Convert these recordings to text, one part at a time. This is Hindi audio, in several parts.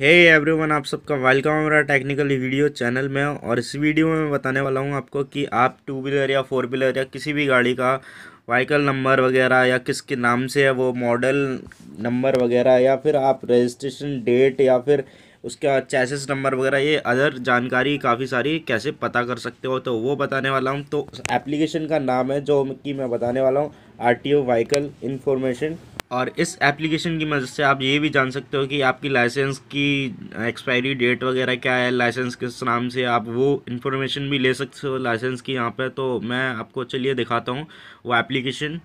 हे hey एवरीवन आप सबका वेलकम हमारा टेक्निकल वीडियो चैनल में और इस वीडियो में मैं बताने वाला हूँ आपको कि आप टू व्हीलर या फोर व्हीलर या किसी भी गाड़ी का वाइकल नंबर वगैरह या किसके नाम से है वो मॉडल नंबर वगैरह या फिर आप रजिस्ट्रेशन डेट या फिर उसका चैसेस नंबर वगैरह ये अदर जानकारी काफ़ी सारी कैसे पता कर सकते हो तो वो बताने वाला हूँ तो एप्लीकेशन का नाम है जो कि मैं बताने वाला हूँ R T O vehicle information और इस एप्लीकेशन की मदद से आप ये भी जान सकते हो कि आपकी लाइसेंस की एक्सपायरी डेट वगैरह क्या है लाइसेंस किस नाम से आप वो इन्फॉर्मेशन भी ले सकते हो लाइसेंस की यहाँ पर तो मैं आपको चलिए दिखाता हूँ वो एप्लीकेशन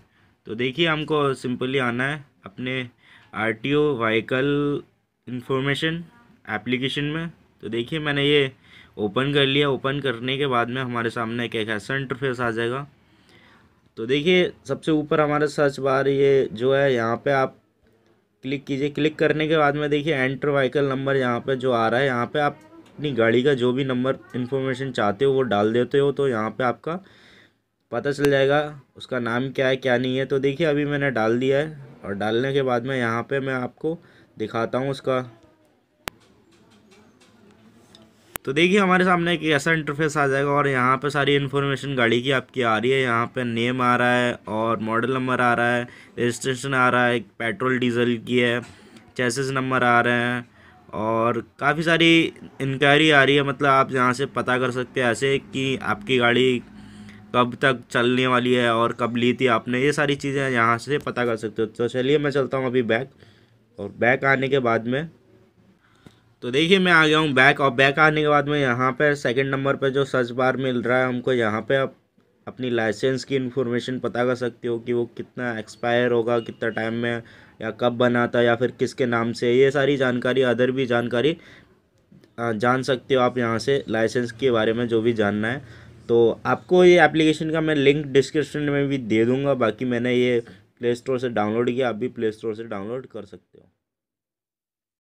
तो देखिए हमको सिंपली आना है अपने R T O vehicle information application में तो देखिए मैंने ये ओपन कर लिया ओपन करने के बाद में हमारे सामने एक ऐसा इंटरफेस आ जाएगा तो देखिए सबसे ऊपर हमारा सर्च बार ये जो है यहाँ पे आप क्लिक कीजिए क्लिक करने के बाद में देखिए एंटर वाइकल नंबर यहाँ पे जो आ रहा है यहाँ पे आप अपनी गाड़ी का जो भी नंबर इन्फॉर्मेशन चाहते हो वो डाल देते हो तो यहाँ पे आपका पता चल जाएगा उसका नाम क्या है क्या नहीं है तो देखिए अभी मैंने डाल दिया है और डालने के बाद में यहाँ पर मैं आपको दिखाता हूँ उसका तो देखिए हमारे सामने एक ऐसा इंटरफेस आ जाएगा और यहाँ पे सारी इन्फॉर्मेशन गाड़ी की आपकी आ रही है यहाँ पे नेम आ रहा है और मॉडल नंबर आ रहा है रजिस्ट्रेशन आ रहा है पेट्रोल डीजल की है चैसेस नंबर आ रहे हैं और काफ़ी सारी इंक्वायरी आ रही है मतलब आप यहाँ से पता कर सकते हैं ऐसे कि आपकी गाड़ी कब तक चलने वाली है और कब ली थी आपने ये सारी चीज़ें यहाँ से पता कर सकते हो तो चलिए मैं चलता हूँ अभी बैक और बैक आने के बाद में तो देखिए मैं आ गया हूँ बैक और बैक आने के बाद में यहाँ पर सेकेंड नंबर पर जो सर्च बार मिल रहा है हमको यहाँ पर आप अपनी लाइसेंस की इन्फॉर्मेशन पता कर सकते हो कि वो कितना एक्सपायर होगा कितना टाइम में या कब बना था या फिर किसके नाम से ये सारी जानकारी अदर भी जानकारी जान सकते हो आप यहाँ से लाइसेंस के बारे में जो भी जानना है तो आपको ये एप्लीकेशन का मैं लिंक डिस्क्रिप्शन में भी दे दूँगा बाकी मैंने ये प्ले स्टोर से डाउनलोड किया आप भी प्ले स्टोर से डाउनलोड कर सकते हो